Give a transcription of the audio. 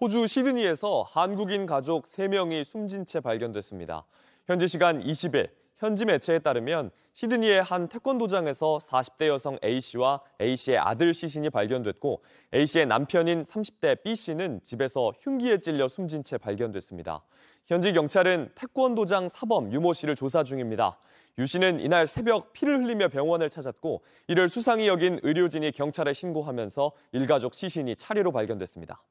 호주 시드니에서 한국인 가족 3명이 숨진 채 발견됐습니다. 현지 시간 20일 현지 매체에 따르면 시드니의 한 태권도장에서 40대 여성 A씨와 A씨의 아들 시신이 발견됐고 A씨의 남편인 30대 B씨는 집에서 흉기에 찔려 숨진 채 발견됐습니다. 현지 경찰은 태권도장 사범 유모 씨를 조사 중입니다. 유 씨는 이날 새벽 피를 흘리며 병원을 찾았고 이를 수상히 여긴 의료진이 경찰에 신고하면서 일가족 시신이 차례로 발견됐습니다.